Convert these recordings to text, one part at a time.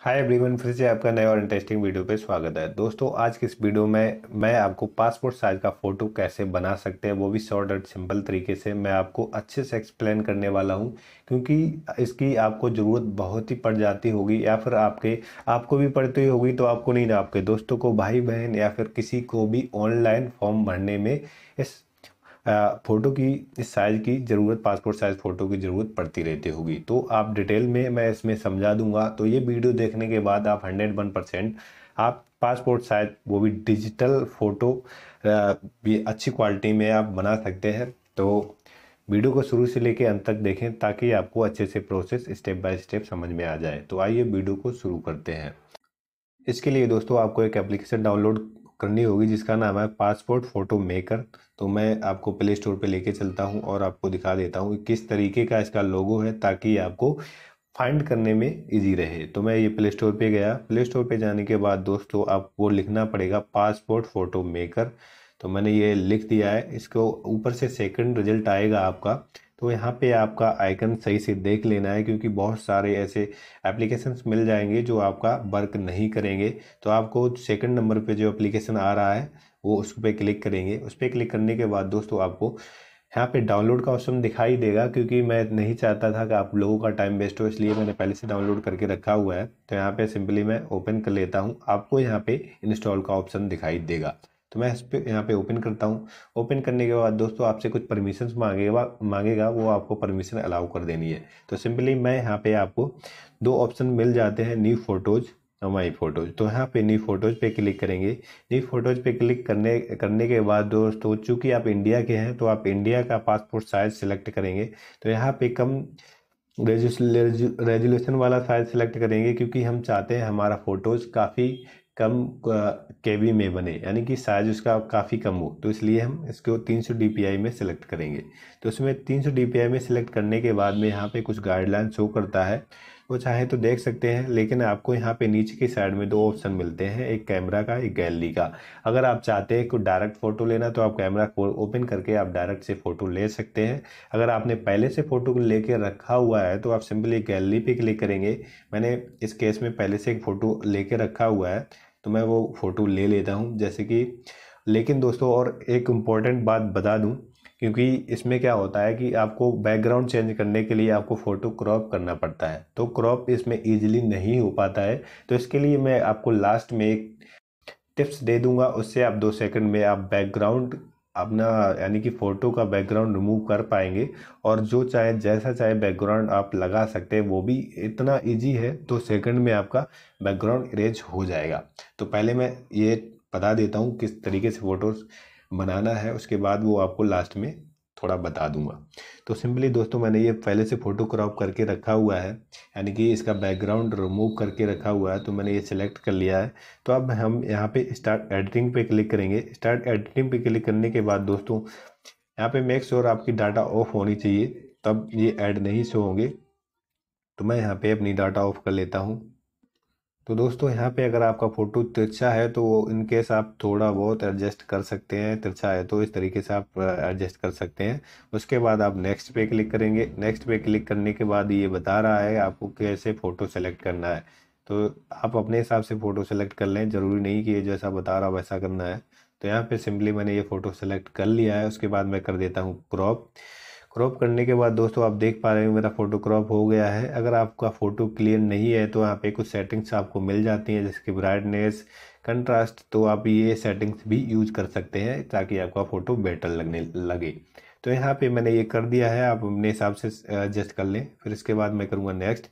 hi everyone फिर से आपका नया और इंटरेस्टिंग वीडियो पे स्वागत है दोस्तों आज के इस वीडियो में मैं आपको पासपोर्ट साइज का फ़ोटो कैसे बना सकते हैं वो भी शॉर्ट एंड सिंपल तरीके से मैं आपको अच्छे से एक्सप्लेन करने वाला हूं क्योंकि इसकी आपको ज़रूरत बहुत ही पड़ जाती होगी या फिर आपके आपको भी पड़ती होगी तो आपको नहीं ना आपके दोस्तों को भाई बहन या फिर किसी को भी ऑनलाइन फॉर्म भरने में इस फ़ोटो की इस साइज़ की ज़रूरत पासपोर्ट साइज़ फ़ोटो की ज़रूरत पड़ती रहती होगी तो आप डिटेल में मैं इसमें समझा दूंगा तो ये वीडियो देखने के बाद आप हंड्रेड वन परसेंट आप पासपोर्ट साइज वो भी डिजिटल फ़ोटो भी अच्छी क्वालिटी में आप बना सकते हैं तो वीडियो को शुरू से लेकर अंत तक देखें ताकि आपको अच्छे से प्रोसेस स्टेप बाय स्टेप समझ में आ जाए तो आइए वीडियो को शुरू करते हैं इसके लिए दोस्तों आपको एक एप्लीकेशन डाउनलोड करनी होगी जिसका नाम है पासपोर्ट फ़ोटो मेकर तो मैं आपको प्ले स्टोर पर लेके चलता हूँ और आपको दिखा देता हूँ किस तरीके का इसका लोगो है ताकि आपको फाइंड करने में इजी रहे तो मैं ये प्ले स्टोर पर गया प्ले स्टोर पर जाने के बाद दोस्तों आपको लिखना पड़ेगा पासपोर्ट फ़ोटो मेकर तो मैंने ये लिख दिया है इसको ऊपर से सेकंड रिजल्ट आएगा आपका तो यहाँ पे आपका आइकन सही से देख लेना है क्योंकि बहुत सारे ऐसे एप्लीकेशंस मिल जाएंगे जो आपका वर्क नहीं करेंगे तो आपको सेकंड नंबर पे जो एप्लीकेशन आ रहा है वो उस पर क्लिक करेंगे उस पर क्लिक करने के बाद दोस्तों आपको यहाँ पे डाउनलोड का ऑप्शन दिखाई देगा क्योंकि मैं नहीं चाहता था कि आप लोगों का टाइम वेस्ट हो इसलिए मैंने पहले से डाउनलोड करके रखा हुआ है तो यहाँ पे सिंपली मैं ओपन कर लेता हूँ आपको यहाँ पे इंस्टॉल का ऑप्शन दिखाई देगा तो मैं इस पर यहाँ पर ओपन करता हूँ ओपन करने के बाद दोस्तों आपसे कुछ परमिशन मांगेगा मांगेगा वो आपको परमिशन अलाउ कर देनी है तो सिंपली मैं यहाँ पे आपको दो ऑप्शन मिल जाते हैं न्यू फ़ोटोज़ माई फोटोज तो यहाँ पे न्यू फोटोज पे क्लिक करेंगे न्यू फोटोज पे क्लिक करने करने के बाद दोस्तों चूँकि आप इंडिया के हैं तो आप इंडिया का पासपोर्ट साइज सेलेक्ट करेंगे तो यहाँ पे कम रेजोल्यूशन वाला साइज सेलेक्ट करेंगे क्योंकि हम चाहते हैं हमारा फ़ोटोज़ काफ़ी कम केवी में बने यानी कि साइज उसका काफ़ी कम हो तो इसलिए हम इसको 300 सौ में सेलेक्ट करेंगे तो उसमें 300 सौ में सेलेक्ट करने के बाद में यहाँ पे कुछ गाइडलाइन शो करता है वो चाहे तो देख सकते हैं लेकिन आपको यहाँ पे नीचे की साइड में दो ऑप्शन मिलते हैं एक कैमरा का एक गैलरी का अगर आप चाहते हैं कोई डायरेक्ट फ़ोटो लेना तो आप कैमरा को ओपन करके आप डायरेक्ट से फ़ोटो ले सकते हैं अगर आपने पहले से फ़ोटो लेके रखा हुआ है तो आप सिंपली गैलरी पे क्लिक करेंगे मैंने इस केस में पहले से एक फ़ोटो ले रखा हुआ है तो मैं वो फ़ोटो ले लेता हूँ जैसे कि लेकिन दोस्तों और एक इम्पॉर्टेंट बात बता दूँ क्योंकि इसमें क्या होता है कि आपको बैकग्राउंड चेंज करने के लिए आपको फ़ोटो क्रॉप करना पड़ता है तो क्रॉप इसमें ईजिली नहीं हो पाता है तो इसके लिए मैं आपको लास्ट में एक टिप्स दे दूंगा उससे आप दो सेकंड में आप बैकग्राउंड अपना यानी कि फ़ोटो का बैकग्राउंड रिमूव कर पाएंगे और जो चाहे जैसा चाहे बैकग्राउंड आप लगा सकते हैं वो भी इतना ईजी है दो सेकेंड में आपका बैकग्राउंड इरेज हो जाएगा तो पहले मैं ये बता देता हूँ किस तरीके से फ़ोटोज़ बनाना है उसके बाद वो आपको लास्ट में थोड़ा बता दूंगा तो सिंपली दोस्तों मैंने ये पहले से फ़ोटो क्रॉप करके रखा हुआ है यानी कि इसका बैकग्राउंड रिमूव करके रखा हुआ है तो मैंने ये सिलेक्ट कर लिया है तो अब हम यहाँ पे स्टार्ट एडिटिंग पे क्लिक करेंगे स्टार्ट एडिटिंग पे क्लिक करने के बाद दोस्तों यहाँ पे मेक श्योर आपकी डाटा ऑफ होनी चाहिए तब ये एड नहीं शो होंगे तो मैं यहाँ पर अपनी डाटा ऑफ कर लेता हूँ तो दोस्तों यहाँ पे अगर आपका फ़ोटो तिरछा है तो इनकेस आप थोड़ा बहुत एडजस्ट कर सकते हैं तिरछा है तो इस तरीके से आप एडजस्ट कर सकते हैं उसके बाद आप नेक्स्ट पे क्लिक करेंगे नेक्स्ट पे क्लिक करने के बाद ये बता रहा है आपको कैसे फ़ोटो सेलेक्ट करना है तो आप अपने हिसाब से फ़ोटो सेलेक्ट कर लें ज़रूरी नहीं कि ये जैसा बता रहा वैसा करना है तो यहाँ पे सिंपली मैंने ये फ़ोटो सेलेक्ट कर लिया है उसके बाद मैं कर देता हूँ क्रॉप क्रॉप करने के बाद दोस्तों आप देख पा रहे हो मेरा फ़ोटो क्रॉप हो गया है अगर आपका फ़ोटो क्लियर नहीं है तो यहाँ पे कुछ सेटिंग्स आपको मिल जाती हैं जैसे कि ब्राइटनेस कंट्रास्ट तो आप ये सेटिंग्स भी यूज कर सकते हैं ताकि आपका फ़ोटो बेटर लगने लगे तो यहाँ पे मैंने ये कर दिया है आप अपने हिसाब से एडजस्ट कर लें फिर इसके बाद मैं करूँगा नेक्स्ट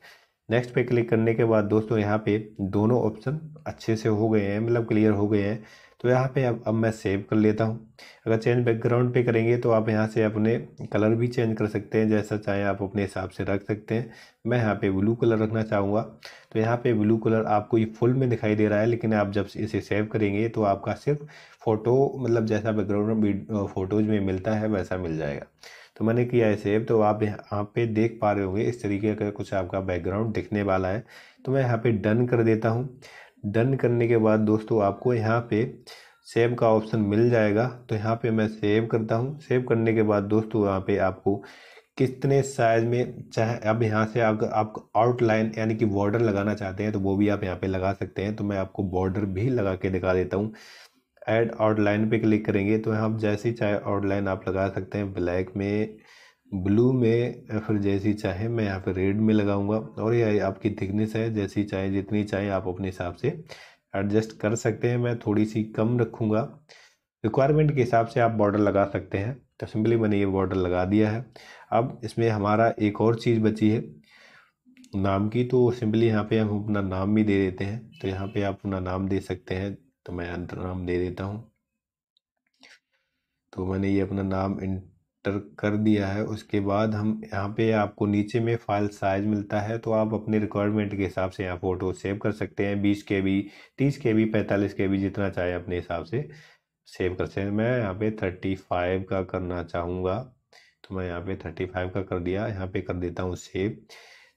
नेक्स्ट पे क्लिक करने के बाद दोस्तों यहाँ पे दोनों ऑप्शन अच्छे से हो गए हैं मतलब क्लियर हो गए हैं तो यहाँ पे अब अब मैं सेव कर लेता हूँ अगर चेंज बैकग्राउंड पे करेंगे तो आप यहाँ से अपने कलर भी चेंज कर सकते हैं जैसा चाहे आप अपने हिसाब से रख सकते हैं मैं यहाँ पे ब्लू कलर रखना चाहूँगा तो यहाँ पे ब्लू कलर आपको ये फुल में दिखाई दे रहा है लेकिन आप जब इसे सेव करेंगे तो आपका सिर्फ फ़ोटो मतलब जैसा बैकग्राउंड फ़ोटोज़ में मिलता है वैसा मिल जाएगा तो मैंने किया है सेव तो आप यहाँ पे देख पा रहे होंगे इस तरीके का कुछ आपका बैकग्राउंड दिखने वाला है तो मैं यहाँ पे डन कर देता हूँ डन करने के बाद दोस्तों आपको यहाँ पे सेव का ऑप्शन मिल जाएगा तो यहाँ पे मैं सेव करता हूँ सेव करने के बाद दोस्तों यहाँ पे आपको कितने साइज में चाहे अब यहाँ से आप आप आउटलाइन यानी कि बॉर्डर लगाना चाहते हैं तो वो भी आप यहाँ पे लगा सकते हैं तो मैं आपको बॉर्डर भी लगा के दिखा देता हूँ ऐड आउटलाइन पे क्लिक करेंगे तो यहाँ आप जैसी चाहे आउटलाइन आप लगा सकते हैं ब्लैक में ब्लू में फिर जैसी चाहे मैं यहाँ पर रेड में लगाऊंगा और ये आपकी थिकनेस है जैसी चाहे जितनी चाहे आप अपने हिसाब से एडजस्ट कर सकते हैं मैं थोड़ी सी कम रखूँगा रिक्वायरमेंट के हिसाब से आप बॉर्डर लगा सकते हैं तो सिंपली मैंने ये बॉर्डर लगा दिया है अब इसमें हमारा एक और चीज़ बची है नाम की तो सिंपली यहाँ पे हम अपना नाम भी दे देते हैं तो यहाँ पे आप अपना नाम दे सकते हैं तो मैं अंतर नाम दे देता हूँ तो मैंने ये अपना नाम इन एंटर कर दिया है उसके बाद हम यहाँ पे आपको नीचे में फाइल साइज मिलता है तो आप अपने रिक्वायरमेंट के हिसाब से यहाँ फ़ोटो सेव कर सकते हैं बीस के बी तीस के बी पैंतालीस के बी जितना चाहे अपने हिसाब से सेव कर सकते हैं मैं यहाँ पे थर्टी फाइव का करना चाहूँगा तो मैं यहाँ पे थर्टी फाइव का कर दिया यहाँ पे कर देता हूँ सेव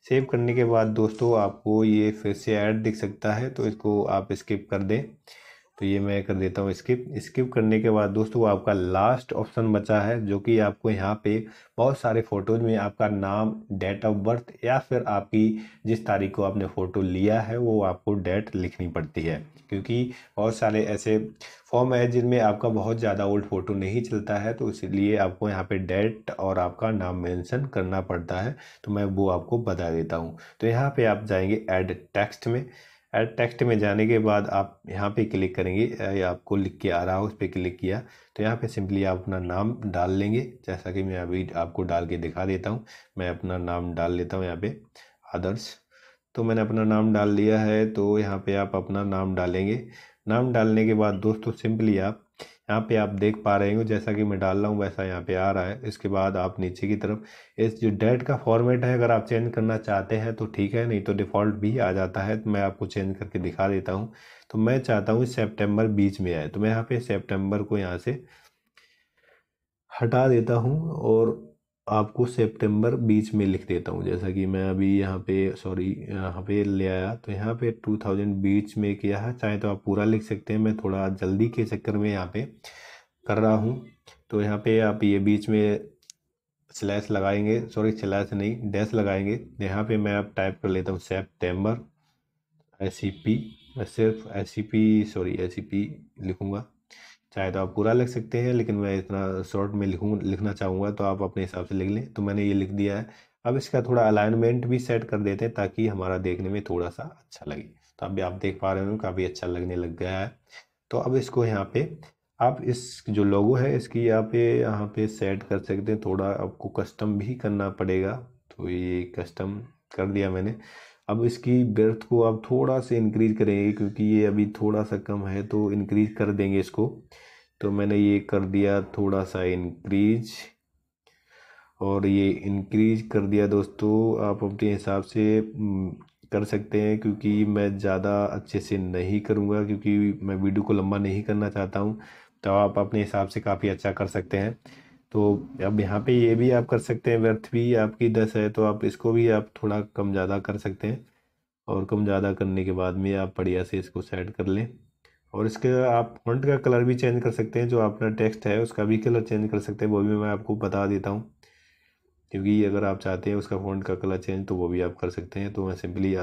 सेव करने के बाद दोस्तों आपको ये फिर से ऐड दिख सकता है तो इसको आप स्किप कर दें तो ये मैं कर देता हूँ स्किप स्किप करने के बाद दोस्तों आपका लास्ट ऑप्शन बचा है जो कि आपको यहाँ पे बहुत सारे फ़ोटोज़ में आपका नाम डेट ऑफ बर्थ या फिर आपकी जिस तारीख को आपने फ़ोटो लिया है वो आपको डेट लिखनी पड़ती है क्योंकि बहुत सारे ऐसे फॉर्म है जिनमें आपका बहुत ज़्यादा ओल्ड फ़ोटो नहीं चलता है तो इसलिए आपको यहाँ पर डेट और आपका नाम मैंसन करना पड़ता है तो मैं वो आपको बता देता हूँ तो यहाँ पर आप जाएंगे एड टेक्स्ट में एड टेक्स्ट में जाने के बाद आप यहाँ पे क्लिक करेंगे या आपको लिख के आ रहा हो उस पर क्लिक किया तो यहाँ पे सिंपली आप अपना नाम डाल लेंगे जैसा कि मैं अभी आपको डाल के दिखा देता हूँ मैं अपना नाम डाल लेता हूँ यहाँ पे आदर्श तो मैंने अपना नाम डाल लिया है तो यहाँ पे आप अपना नाम डालेंगे नाम डालने के बाद दोस्तों सिंपली आप यहाँ पे आप देख पा रहे हो जैसा कि मैं डाल रहा हूँ वैसा यहाँ पे आ रहा है इसके बाद आप नीचे की तरफ इस जो डेट का फॉर्मेट है अगर आप चेंज करना चाहते हैं तो ठीक है नहीं तो डिफ़ॉल्ट भी आ जाता है तो मैं आपको चेंज करके दिखा देता हूँ तो मैं चाहता हूँ सेप्टेम्बर बीच में आए तो मैं यहाँ पर सेप्टेम्बर को यहाँ से हटा देता हूँ और आपको सितंबर बीच में लिख देता हूँ जैसा कि मैं अभी यहाँ पे सॉरी यहाँ पे ले आया तो यहाँ पे 2000 बीच में किया है चाहे तो आप पूरा लिख सकते हैं मैं थोड़ा जल्दी के चक्कर में यहाँ पे कर रहा हूँ तो यहाँ पे आप ये बीच में स्लैश लगाएंगे सॉरी स्लैश नहीं डैश लगाएंगे यहाँ पे मैं आप टाइप कर लेता हूँ सेप्टेम्बर एस सी पी सिर्फ S C P sorry S C P लिखूँगा चाहे तो आप पूरा लिख सकते हैं लेकिन मैं इतना शॉर्ट में लिखूँ लिखना चाहूँगा तो आप अपने हिसाब से लिख लें तो मैंने ये लिख दिया है अब इसका थोड़ा अलाइनमेंट भी सेट कर देते हैं ताकि हमारा देखने में थोड़ा सा अच्छा लगे तो अभी आप देख पा रहे हो काफ़ी अच्छा लगने लग गया है तो अब इसको यहाँ पे आप इस जो लोगो है इसकी यहाँ पे यहाँ पे सेट कर सकते हैं थोड़ा आपको कस्टम भी करना पड़ेगा तो ये कस्टम कर दिया मैंने अब इसकी बर्थ को आप थोड़ा से इंक्रीज करेंगे क्योंकि ये अभी थोड़ा सा कम है तो इंक्रीज कर देंगे इसको तो मैंने ये कर दिया थोड़ा सा इंक्रीज और ये इंक्रीज कर दिया दोस्तों आप अपने हिसाब से कर सकते हैं क्योंकि मैं ज़्यादा अच्छे से नहीं करूँगा क्योंकि मैं वीडियो को लंबा नहीं करना चाहता हूँ तो आप अपने हिसाब से काफ़ी अच्छा कर सकते हैं तो अब यहाँ पे ये भी आप कर सकते हैं व्यर्थ भी आपकी दस है तो आप इसको भी आप थोड़ा कम ज़्यादा कर सकते हैं और कम ज़्यादा करने के बाद में आप बढ़िया से इसको सेट कर लें और इसके आप फ्रंट का कलर भी चेंज कर सकते हैं जो अपना टेक्स्ट है उसका भी कलर चेंज कर सकते हैं वो भी मैं आपको बता देता हूँ क्योंकि अगर आप चाहते हैं उसका फ्रंट का कलर चेंज तो वो भी आप कर सकते हैं तो मैं सिंपली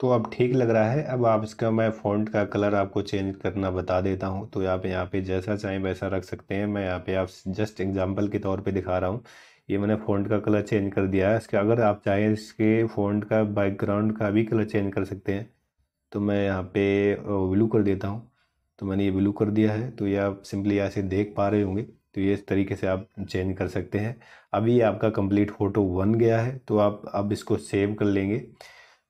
तो अब ठीक लग रहा है अब आप इसका मैं फ़ॉन्ट का कलर आपको चेंज करना बता देता हूँ तो आप यहाँ पे जैसा चाहें वैसा रख सकते हैं मैं यहाँ पे आप जस्ट एग्जांपल के तौर पे दिखा रहा हूँ ये मैंने फ़ॉन्ट का कलर चेंज कर दिया है इसके अगर आप चाहें इसके फ़ॉन्ट का बैकग्राउंड का भी कलर चेंज कर सकते हैं तो मैं यहाँ पर ब्लू कर देता हूँ तो मैंने ये ब्लू कर दिया है तो ये आप सिंपली यहाँ से देख पा रहे होंगे तो ये इस तरीके से आप चेंज कर सकते हैं अभी आपका कंप्लीट फ़ोटो बन गया है तो आप अब इसको सेव कर लेंगे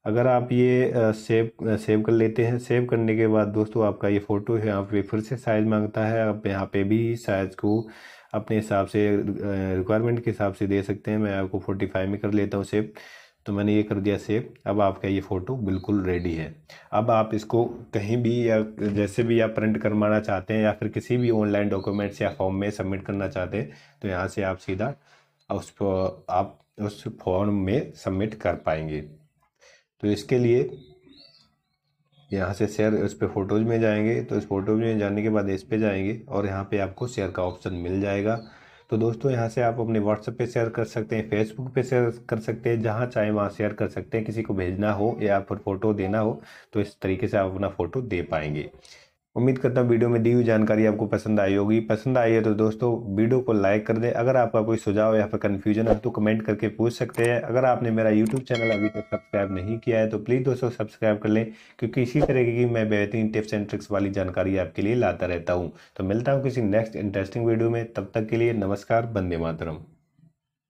अगर आप ये सेव सेव कर लेते हैं सेव करने के बाद दोस्तों आपका ये फ़ोटो है यहाँ पे फिर से साइज़ मांगता है आप यहाँ पे भी साइज़ को अपने हिसाब से रिक्वायरमेंट के हिसाब से दे सकते हैं मैं आपको फोर्टी फाइव में कर लेता हूँ सेव तो मैंने ये कर दिया सेव अब आपका ये फ़ोटो बिल्कुल रेडी है अब आप इसको कहीं भी या जैसे भी आप प्रिंट करवाना चाहते हैं या फिर किसी भी ऑनलाइन डॉक्यूमेंट्स या फॉर्म में सबमिट करना चाहते हैं तो यहाँ से आप सीधा उस आप उस फॉर्म में सबमिट कर पाएंगे तो इसके लिए यहाँ से शेयर इस पर फोटोज में जाएंगे तो इस फोटोज में जाने के बाद इस पर जाएंगे और यहाँ पे आपको शेयर का ऑप्शन मिल जाएगा तो दोस्तों यहाँ से आप अपने व्हाट्सएप पे शेयर कर सकते हैं फेसबुक पे शेयर कर सकते हैं जहाँ चाहे वहाँ शेयर कर सकते हैं किसी को भेजना हो या फिर फोटो देना हो तो इस तरीके से आप अपना फ़ोटो दे पाएंगे उम्मीद करता हूँ वीडियो में दी हुई जानकारी आपको पसंद आई होगी पसंद आई है तो दोस्तों वीडियो को लाइक कर दें अगर आपका कोई सुझाव या फिर कन्फ्यूजन है तो कमेंट करके पूछ सकते हैं अगर आपने मेरा यूट्यूब चैनल अभी तक सब्सक्राइब नहीं किया है तो प्लीज़ दोस्तों सब्सक्राइब कर लें क्योंकि इसी तरीके की मैं बेहतरीन टिप्स एंड ट्रिक्स वाली जानकारी आपके लिए लाता रहता हूँ तो मिलता हूँ किसी नेक्स्ट इंटरेस्टिंग वीडियो में तब तक के लिए नमस्कार बंदे मातरम